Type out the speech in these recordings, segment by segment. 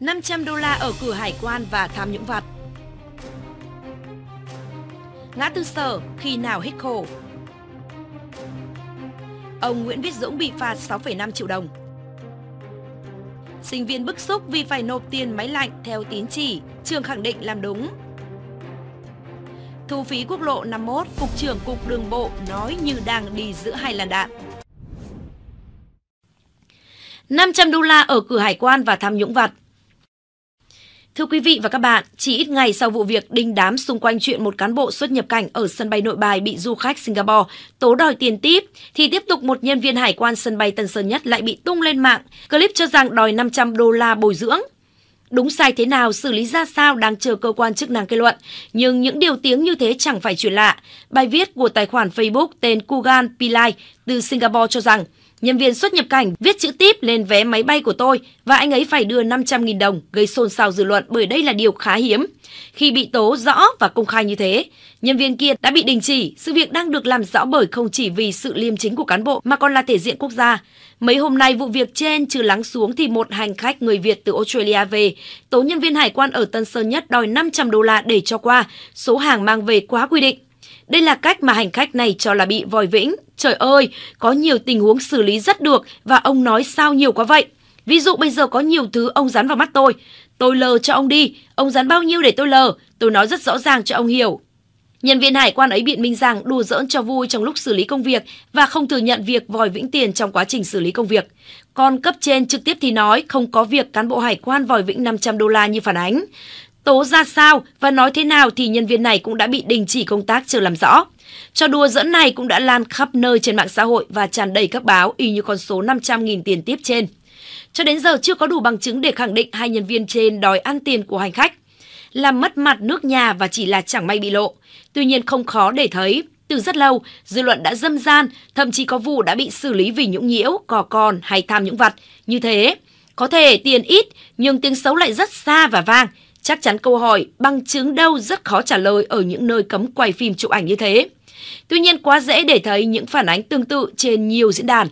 500 đô la ở cửa hải quan và tham nhũng vặt. Ngã tư sở khi nào hết khổ. Ông Nguyễn Viết Dũng bị phạt 6,5 triệu đồng. Sinh viên bức xúc vì phải nộp tiền máy lạnh theo tín chỉ, trường khẳng định làm đúng. Thu phí quốc lộ 51, Cục trưởng Cục Đường Bộ nói như đang đi giữa hai làn đạn. 500 đô la ở cửa hải quan và tham nhũng vặt. Thưa quý vị và các bạn, chỉ ít ngày sau vụ việc đình đám xung quanh chuyện một cán bộ xuất nhập cảnh ở sân bay Nội Bài bị du khách Singapore tố đòi tiền tip, thì tiếp tục một nhân viên hải quan sân bay Tân Sơn Nhất lại bị tung lên mạng. Clip cho rằng đòi 500 đô la bồi dưỡng. Đúng sai thế nào, xử lý ra sao đang chờ cơ quan chức năng kết luận. Nhưng những điều tiếng như thế chẳng phải chuyện lạ. Bài viết của tài khoản Facebook tên Kugan Pillai từ Singapore cho rằng – nhân viên xuất nhập cảnh viết chữ típ lên vé máy bay của tôi và anh ấy phải đưa 500.000 đồng, gây xôn xao dư luận bởi đây là điều khá hiếm. Khi bị tố rõ và công khai như thế, nhân viên kia đã bị đình chỉ, sự việc đang được làm rõ bởi không chỉ vì sự liêm chính của cán bộ mà còn là thể diện quốc gia. Mấy hôm nay vụ việc trên trừ lắng xuống thì một hành khách người Việt từ Australia về, tố nhân viên hải quan ở Tân Sơn Nhất đòi 500 đô la để cho qua, số hàng mang về quá quy định. Đây là cách mà hành khách này cho là bị vòi vĩnh Trời ơi, có nhiều tình huống xử lý rất được và ông nói sao nhiều quá vậy? Ví dụ bây giờ có nhiều thứ ông dán vào mắt tôi. Tôi lờ cho ông đi, ông dán bao nhiêu để tôi lờ, tôi nói rất rõ ràng cho ông hiểu. Nhân viên hải quan ấy biện minh rằng đùa giỡn cho vui trong lúc xử lý công việc và không thừa nhận việc vòi vĩnh tiền trong quá trình xử lý công việc. Còn cấp trên trực tiếp thì nói không có việc cán bộ hải quan vòi vĩnh 500 đô la như phản ánh tố ra sao và nói thế nào thì nhân viên này cũng đã bị đình chỉ công tác chưa làm rõ. Trò đùa dẫn này cũng đã lan khắp nơi trên mạng xã hội và tràn đầy các báo y như con số 500.000 tiền tiếp trên. Cho đến giờ chưa có đủ bằng chứng để khẳng định hai nhân viên trên đòi ăn tiền của hành khách, làm mất mặt nước nhà và chỉ là chẳng may bị lộ. Tuy nhiên không khó để thấy, từ rất lâu, dư luận đã dâm gian, thậm chí có vụ đã bị xử lý vì nhũng nhiễu, cò con hay tham nhũng vật Như thế, có thể tiền ít nhưng tiếng xấu lại rất xa và vang, Chắc chắn câu hỏi bằng chứng đâu rất khó trả lời ở những nơi cấm quay phim chụp ảnh như thế. Tuy nhiên quá dễ để thấy những phản ánh tương tự trên nhiều diễn đàn.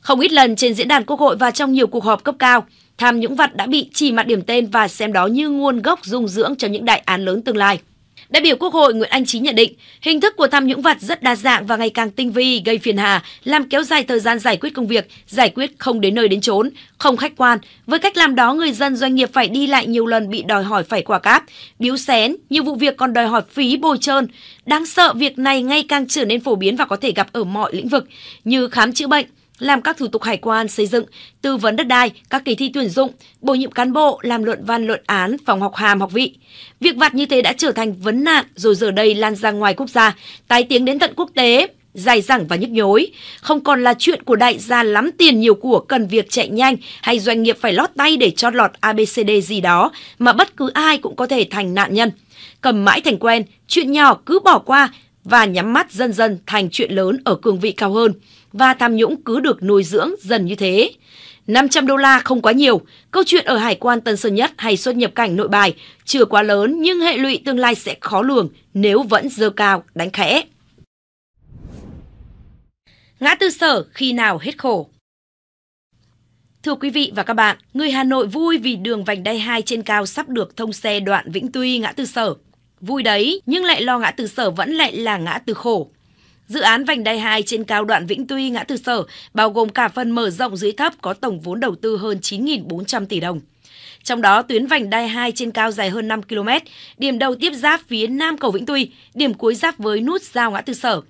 Không ít lần trên diễn đàn Quốc hội và trong nhiều cuộc họp cấp cao, tham nhũng vật đã bị chỉ mặt điểm tên và xem đó như nguồn gốc dung dưỡng cho những đại án lớn tương lai. Đại biểu Quốc hội Nguyễn Anh Trí nhận định, hình thức của tham nhũng vặt rất đa dạng và ngày càng tinh vi, gây phiền hà, làm kéo dài thời gian giải quyết công việc, giải quyết không đến nơi đến chốn, không khách quan. Với cách làm đó, người dân doanh nghiệp phải đi lại nhiều lần bị đòi hỏi phải quả cáp, biếu xén, nhiều vụ việc còn đòi hỏi phí bồi trơn. Đáng sợ việc này ngày càng trở nên phổ biến và có thể gặp ở mọi lĩnh vực như khám chữa bệnh, làm các thủ tục hải quan xây dựng, tư vấn đất đai, các kỳ thi tuyển dụng, bổ nhiệm cán bộ, làm luận văn luận án, phòng học hàm học vị. Việc vặt như thế đã trở thành vấn nạn rồi giờ đây lan ra ngoài quốc gia, tái tiếng đến tận quốc tế, dài dẳng và nhức nhối. Không còn là chuyện của đại gia lắm tiền nhiều của cần việc chạy nhanh hay doanh nghiệp phải lót tay để cho lọt ABCD gì đó mà bất cứ ai cũng có thể thành nạn nhân. Cầm mãi thành quen, chuyện nhỏ cứ bỏ qua và nhắm mắt dần dần thành chuyện lớn ở cương vị cao hơn và tham nhũng cứ được nuôi dưỡng dần như thế. 500 đô la không quá nhiều, câu chuyện ở Hải quan Tân Sơn Nhất hay xuất nhập cảnh nội bài chưa quá lớn nhưng hệ lụy tương lai sẽ khó lường nếu vẫn dơ cao đánh khẽ. Ngã tư sở khi nào hết khổ? Thưa quý vị và các bạn, người Hà Nội vui vì đường vành đai 2 trên cao sắp được thông xe đoạn Vĩnh Tuy ngã tư sở. Vui đấy, nhưng lại lo ngã tư sở vẫn lại là ngã tư khổ. Dự án vành đai 2 trên cao đoạn Vĩnh Tuy ngã tư Sở bao gồm cả phần mở rộng dưới thấp có tổng vốn đầu tư hơn 9.400 tỷ đồng. Trong đó, tuyến vành đai 2 trên cao dài hơn 5 km, điểm đầu tiếp giáp phía nam cầu Vĩnh Tuy, điểm cuối giáp với nút giao ngã tư Sở.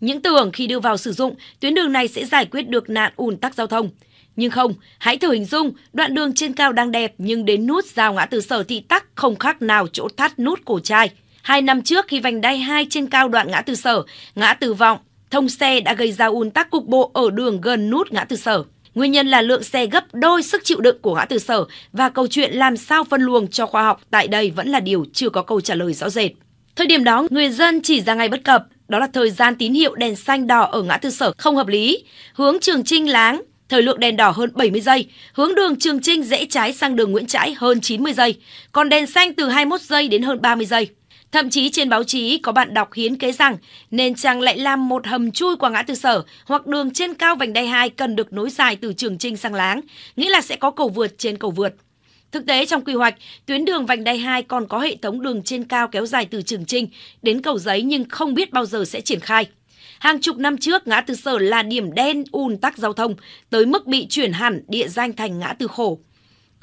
Những tưởng khi đưa vào sử dụng, tuyến đường này sẽ giải quyết được nạn ùn tắc giao thông. Nhưng không, hãy thử hình dung, đoạn đường trên cao đang đẹp nhưng đến nút giao ngã tư sở thì tắc không khác nào chỗ thắt nút cổ chai. Hai năm trước khi vành đai 2 trên cao đoạn ngã tư sở, ngã tư vọng, thông xe đã gây ra ùn tắc cục bộ ở đường gần nút ngã tư sở. Nguyên nhân là lượng xe gấp đôi sức chịu đựng của ngã tư sở và câu chuyện làm sao phân luồng cho khoa học tại đây vẫn là điều chưa có câu trả lời rõ rệt. Thời điểm đó, người dân chỉ ra ngay bất cập, đó là thời gian tín hiệu đèn xanh đỏ ở ngã tư sở không hợp lý, hướng Trường Trinh láng, thời lượng đèn đỏ hơn 70 giây, hướng đường Trường Trinh rẽ trái sang đường Nguyễn Trãi hơn 90 giây, còn đèn xanh từ 21 giây đến hơn 30 giây. Thậm chí trên báo chí có bạn đọc hiến kế rằng nên chàng lại làm một hầm chui qua ngã tư sở hoặc đường trên cao vành đai 2 cần được nối dài từ Trường Trinh sang Láng, nghĩa là sẽ có cầu vượt trên cầu vượt. Thực tế trong quy hoạch, tuyến đường vành đai 2 còn có hệ thống đường trên cao kéo dài từ Trường Trinh đến cầu giấy nhưng không biết bao giờ sẽ triển khai. Hàng chục năm trước, ngã tư sở là điểm đen ùn tắc giao thông, tới mức bị chuyển hẳn địa danh thành ngã tư khổ.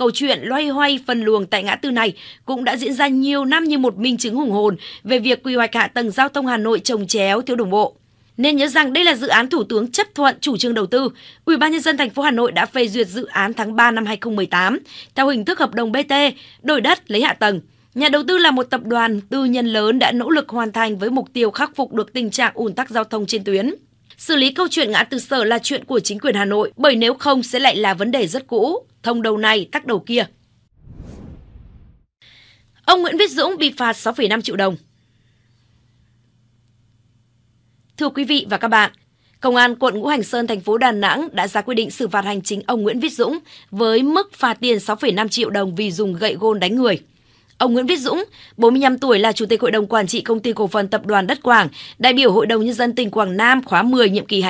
Câu chuyện loay hoay phân luồng tại ngã tư này cũng đã diễn ra nhiều năm như một minh chứng hùng hồn về việc quy hoạch hạ tầng giao thông Hà Nội trồng chéo thiếu đồng bộ. Nên nhớ rằng đây là dự án Thủ tướng chấp thuận chủ trương đầu tư. Ủy ban nhân dân thành phố Hà Nội đã phê duyệt dự án tháng 3 năm 2018 theo hình thức hợp đồng BT, đổi đất lấy hạ tầng. Nhà đầu tư là một tập đoàn tư nhân lớn đã nỗ lực hoàn thành với mục tiêu khắc phục được tình trạng ùn tắc giao thông trên tuyến. Xử lý câu chuyện ngã tư sở là chuyện của chính quyền Hà Nội, bởi nếu không sẽ lại là vấn đề rất cũ thông đầu này tắc đầu kia. Ông Nguyễn Viết Dũng bị phạt 6,5 triệu đồng. Thưa quý vị và các bạn, Công an quận Ngũ Hành Sơn, thành phố Đà Nẵng đã ra quyết định xử phạt hành chính ông Nguyễn Viết Dũng với mức phạt tiền 6,5 triệu đồng vì dùng gậy gôn đánh người. Ông Nguyễn Viết Dũng, 45 tuổi là Chủ tịch Hội đồng Quản trị Công ty Cổ phần Tập đoàn Đất Quảng, đại biểu Hội đồng Nhân dân tỉnh Quảng Nam khóa 10 nhiệm kỳ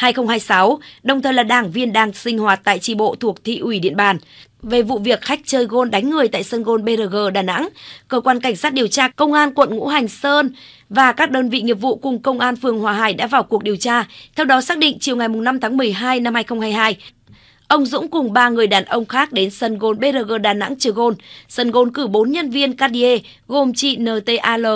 2021-2026, đồng thời là đảng viên đang sinh hoạt tại tri bộ thuộc thị ủy Điện Bàn. Về vụ việc khách chơi gôn đánh người tại sân gôn BRG Đà Nẵng, cơ quan cảnh sát điều tra công an quận Ngũ Hành Sơn và các đơn vị nghiệp vụ cùng công an phường Hòa Hải đã vào cuộc điều tra. Theo đó xác định chiều ngày 5 tháng 12 năm 2022, Ông Dũng cùng ba người đàn ông khác đến sân gôn BRG Đà Nẵng chơi gôn. Sân gôn cử 4 nhân viên Cartier gồm chị NTAL,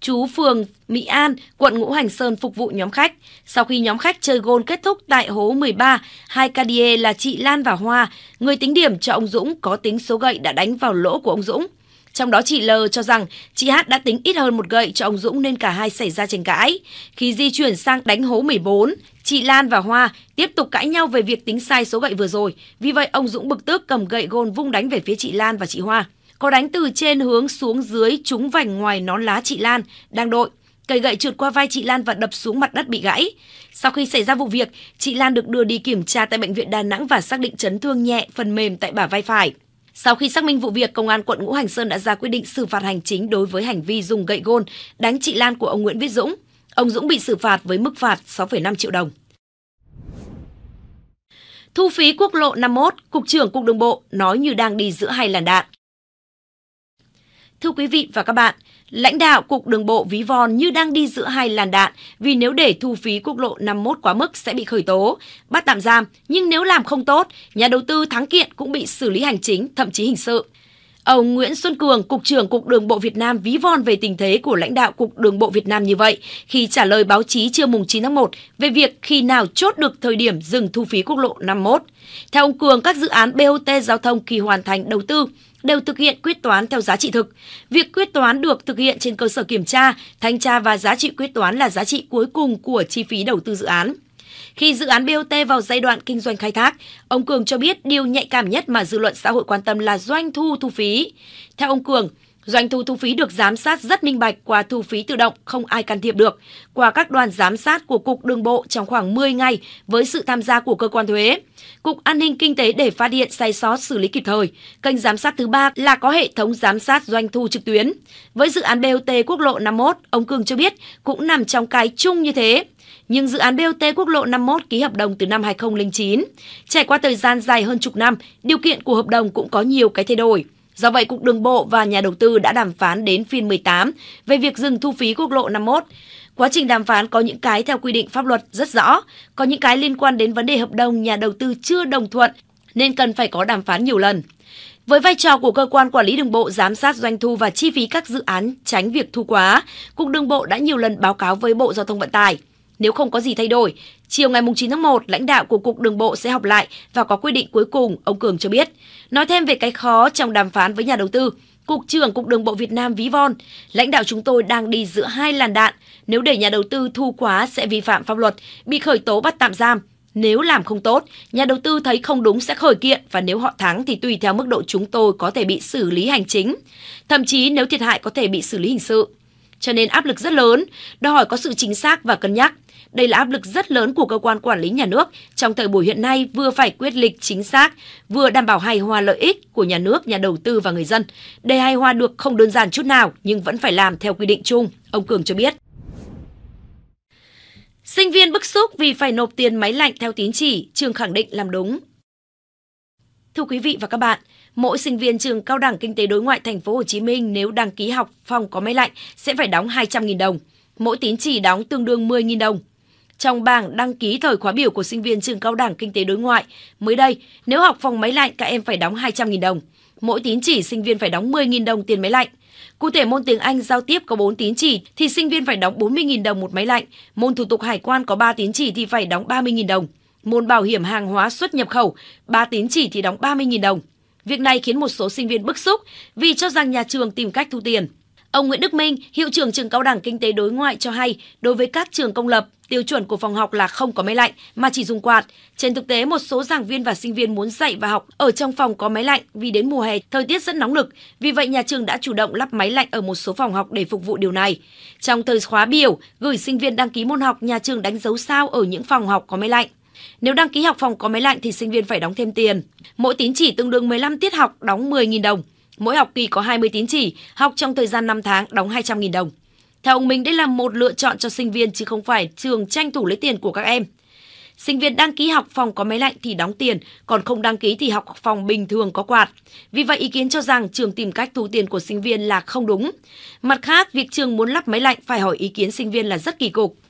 chú phường Mỹ An, quận Ngũ Hành Sơn phục vụ nhóm khách. Sau khi nhóm khách chơi gôn kết thúc tại hố 13, hai Cartier là chị Lan và Hoa, người tính điểm cho ông Dũng có tính số gậy đã đánh vào lỗ của ông Dũng. Trong đó chị L cho rằng chị Hát đã tính ít hơn một gậy cho ông Dũng nên cả hai xảy ra tranh cãi. Khi di chuyển sang đánh hố 14, chị Lan và Hoa tiếp tục cãi nhau về việc tính sai số gậy vừa rồi. Vì vậy ông Dũng bực tức cầm gậy gôn vung đánh về phía chị Lan và chị Hoa. Có đánh từ trên hướng xuống dưới trúng vành ngoài nón lá chị Lan đang đội. Cây gậy trượt qua vai chị Lan và đập xuống mặt đất bị gãy. Sau khi xảy ra vụ việc, chị Lan được đưa đi kiểm tra tại bệnh viện Đà Nẵng và xác định chấn thương nhẹ phần mềm tại bả vai phải. Sau khi xác minh vụ việc, Công an quận Ngũ Hành Sơn đã ra quyết định xử phạt hành chính đối với hành vi dùng gậy gôn đánh chị Lan của ông Nguyễn Viết Dũng. Ông Dũng bị xử phạt với mức phạt 6,5 triệu đồng. Thu phí quốc lộ 51, Cục trưởng Cục Đường bộ nói như đang đi giữa hai làn đạn. Thưa quý vị và các bạn, lãnh đạo Cục Đường bộ ví von như đang đi giữa hai làn đạn vì nếu để thu phí quốc lộ 51 quá mức sẽ bị khởi tố, bắt tạm giam, nhưng nếu làm không tốt, nhà đầu tư thắng kiện cũng bị xử lý hành chính, thậm chí hình sự. Ông Nguyễn Xuân Cường, Cục trưởng Cục Đường bộ Việt Nam ví von về tình thế của lãnh đạo Cục Đường bộ Việt Nam như vậy khi trả lời báo chí trưa mùng 9 tháng 1 về việc khi nào chốt được thời điểm dừng thu phí quốc lộ 51. Theo ông Cường, các dự án BOT giao thông khi hoàn thành đầu tư đều thực hiện quyết toán theo giá trị thực. Việc quyết toán được thực hiện trên cơ sở kiểm tra, thanh tra và giá trị quyết toán là giá trị cuối cùng của chi phí đầu tư dự án. Khi dự án BOT vào giai đoạn kinh doanh khai thác, ông Cường cho biết điều nhạy cảm nhất mà dư luận xã hội quan tâm là doanh thu thu phí. Theo ông Cường, Doanh thu thu phí được giám sát rất minh bạch qua thu phí tự động không ai can thiệp được, qua các đoàn giám sát của Cục Đường bộ trong khoảng 10 ngày với sự tham gia của cơ quan thuế. Cục An ninh Kinh tế để phát hiện sai sót xử lý kịp thời. Kênh giám sát thứ ba là có hệ thống giám sát doanh thu trực tuyến. Với dự án BOT quốc lộ 51, ông cường cho biết cũng nằm trong cái chung như thế. Nhưng dự án BOT quốc lộ 51 ký hợp đồng từ năm 2009. Trải qua thời gian dài hơn chục năm, điều kiện của hợp đồng cũng có nhiều cái thay đổi. Do vậy, Cục Đường bộ và nhà đầu tư đã đàm phán đến phiên 18 về việc dừng thu phí quốc lộ 51. Quá trình đàm phán có những cái theo quy định pháp luật rất rõ, có những cái liên quan đến vấn đề hợp đồng nhà đầu tư chưa đồng thuận nên cần phải có đàm phán nhiều lần. Với vai trò của cơ quan quản lý đường bộ giám sát doanh thu và chi phí các dự án tránh việc thu quá, Cục Đường bộ đã nhiều lần báo cáo với Bộ Giao thông Vận tải nếu không có gì thay đổi. Chiều ngày 9 tháng 1, lãnh đạo của Cục Đường Bộ sẽ họp lại và có quyết định cuối cùng, ông Cường cho biết. Nói thêm về cái khó trong đàm phán với nhà đầu tư, Cục trưởng Cục Đường Bộ Việt Nam ví von, lãnh đạo chúng tôi đang đi giữa hai làn đạn, nếu để nhà đầu tư thu quá sẽ vi phạm pháp luật, bị khởi tố bắt tạm giam. Nếu làm không tốt, nhà đầu tư thấy không đúng sẽ khởi kiện và nếu họ thắng thì tùy theo mức độ chúng tôi có thể bị xử lý hành chính. Thậm chí nếu thiệt hại có thể bị xử lý hình sự. Cho nên áp lực rất lớn, đòi hỏi có sự chính xác và cân nhắc. Đây là áp lực rất lớn của cơ quan quản lý nhà nước trong thời buổi hiện nay vừa phải quyết liệt chính xác, vừa đảm bảo hài hòa lợi ích của nhà nước, nhà đầu tư và người dân. Để hài hòa được không đơn giản chút nào nhưng vẫn phải làm theo quy định chung, ông Cường cho biết. Sinh viên bức xúc vì phải nộp tiền máy lạnh theo tín chỉ, trường khẳng định làm đúng. Thưa quý vị và các bạn, mỗi sinh viên trường Cao đẳng Kinh tế Đối ngoại Thành phố Hồ Chí Minh nếu đăng ký học phòng có máy lạnh sẽ phải đóng 200.000 đồng. Mỗi tín chỉ đóng tương đương 10.000 đồng trong bảng đăng ký thời khóa biểu của sinh viên trường cao đẳng kinh tế đối ngoại. Mới đây, nếu học phòng máy lạnh các em phải đóng 200.000 đồng. Mỗi tín chỉ sinh viên phải đóng 10.000 đồng tiền máy lạnh. Cụ thể môn tiếng Anh giao tiếp có 4 tín chỉ thì sinh viên phải đóng 40.000 đồng một máy lạnh, môn thủ tục hải quan có 3 tín chỉ thì phải đóng 30.000 đồng, môn bảo hiểm hàng hóa xuất nhập khẩu 3 tín chỉ thì đóng 30.000 đồng. Việc này khiến một số sinh viên bức xúc vì cho rằng nhà trường tìm cách thu tiền. Ông Nguyễn Đức Minh, hiệu trưởng trường cao đẳng kinh tế đối ngoại cho hay, đối với các trường công lập, tiêu chuẩn của phòng học là không có máy lạnh mà chỉ dùng quạt. Trên thực tế, một số giảng viên và sinh viên muốn dạy và học ở trong phòng có máy lạnh vì đến mùa hè thời tiết rất nóng lực. Vì vậy, nhà trường đã chủ động lắp máy lạnh ở một số phòng học để phục vụ điều này. Trong thời khóa biểu, gửi sinh viên đăng ký môn học, nhà trường đánh dấu sao ở những phòng học có máy lạnh. Nếu đăng ký học phòng có máy lạnh thì sinh viên phải đóng thêm tiền. Mỗi tín chỉ tương đương 15 tiết học đóng 10.000 đồng mỗi học kỳ có 20 tín chỉ, học trong thời gian 5 tháng đóng 200.000 đồng. Theo ông Minh, đây là một lựa chọn cho sinh viên chứ không phải trường tranh thủ lấy tiền của các em. Sinh viên đăng ký học phòng có máy lạnh thì đóng tiền, còn không đăng ký thì học phòng bình thường có quạt. Vì vậy ý kiến cho rằng trường tìm cách thu tiền của sinh viên là không đúng. Mặt khác, việc trường muốn lắp máy lạnh phải hỏi ý kiến sinh viên là rất kỳ cục.